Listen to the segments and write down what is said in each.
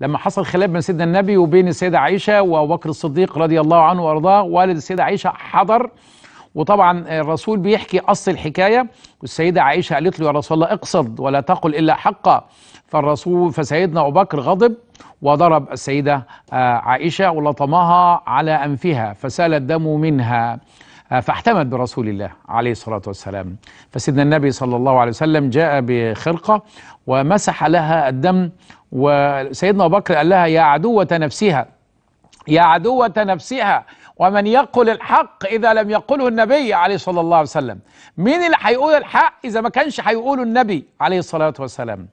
لما حصل خلاف بين سيدنا النبي وبين السيدة عائشة وأبو بكر الصديق رضي الله عنه وأرضاه والد السيدة عائشة حضر وطبعا الرسول بيحكي أصل الحكاية والسيدة عائشة قالت له يا رسول الله اقصد ولا تقل إلا حقا فالرسول فسيدنا أبو بكر غضب وضرب السيدة آه، عائشة ولطمها على أنفها فسال الدم منها آه، فاحتمت برسول الله عليه الصلاة والسلام فسيدنا النبي صلى الله عليه وسلم جاء بخرقة ومسح لها الدم وسيدنا أبو بكر قال لها يا عدوة نفسها يا عدوة نفسها ومن يقل الحق إذا لم يقله النبي عليه صلى الله عليه وسلم مين اللي هيقول الحق إذا ما كانش هيقوله النبي عليه الصلاة والسلام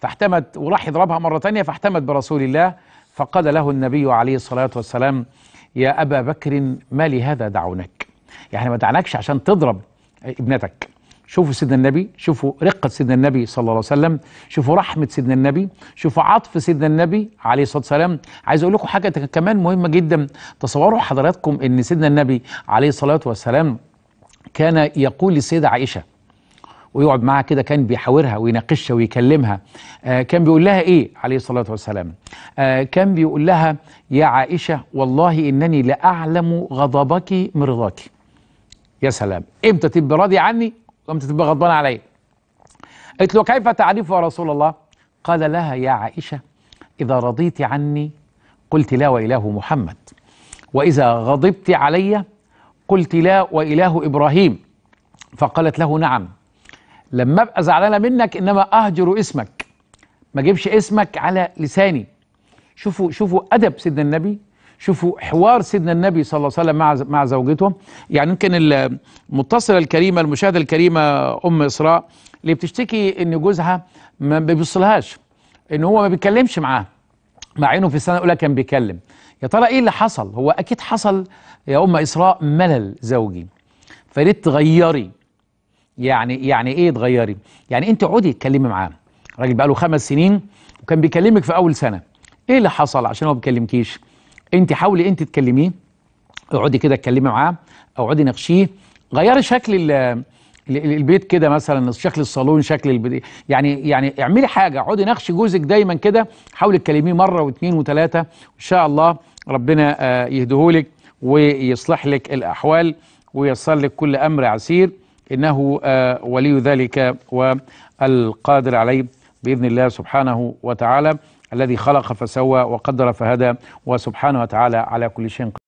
فاحتمت وراح يضربها مرة تانية فاحتمت برسول الله فقال له النبي عليه الصلاة والسلام يا أبا بكر ما لهذا دعونك يعني ما دعناكش عشان تضرب ابنتك شوفوا سيدنا النبي شوفوا رقة سيدنا النبي صلى الله عليه وسلم شوفوا رحمة سيدنا النبي شوفوا عطف سيدنا النبي عليه الصلاة والسلام عايز أقول لكم حاجة كمان مهمة جدا تصوروا حضراتكم أن سيدنا النبي عليه الصلاة والسلام كان يقول للسيدة عائشة ويقعد معاها كده كان بيحاورها ويناقشها ويكلمها آه كان بيقول لها ايه عليه الصلاه والسلام آه كان بيقول لها يا عائشه والله انني لاعلم غضبك مرضاك يا سلام امتى تبقى راضي عني قامت تبقى غضبانه عليا قالت له كيف يا رسول الله قال لها يا عائشه اذا رضيت عني قلت لا واله محمد واذا غضبت علي قلت لا واله ابراهيم فقالت له نعم لما ابقى زعلانه منك انما اهجر اسمك ما اجيبش اسمك على لساني شوفوا شوفوا ادب سيدنا النبي شوفوا حوار سيدنا النبي صلى الله عليه وسلم مع مع زوجته يعني يمكن المتصله الكريمه المشاهده الكريمه ام اسراء اللي بتشتكي ان جوزها ما بيبصلهاش ان هو ما بيتكلمش معاها مع انه في السنه الاولى كان بيكلم يا ترى ايه اللي حصل هو اكيد حصل يا ام اسراء ملل زوجي فريت تغيري يعني يعني ايه تغيري يعني انت اقعدي اتكلمي معاه راجل بقاله خمس سنين وكان بيكلمك في اول سنه ايه اللي حصل عشان هو ما بيكلمكيش انت حاولي انت تكلميه اقعدي كده اتكلمي معاه اقعدي ناقشيه غيري شكل البيت كده مثلا شكل الصالون شكل البيت يعني يعني اعملي حاجه اقعدي ناقشي جوزك دايما كده حاولي تكلميه مره واثنين وثلاثه وان شاء الله ربنا آه، يهديهولك ويصلح لك الاحوال وييسر لك كل امر عسير انه آه، ولي ذلك والقادر عليه باذن الله سبحانه وتعالى الذي خلق فسوى وقدر فهدى وسبحانه وتعالى على كل شيء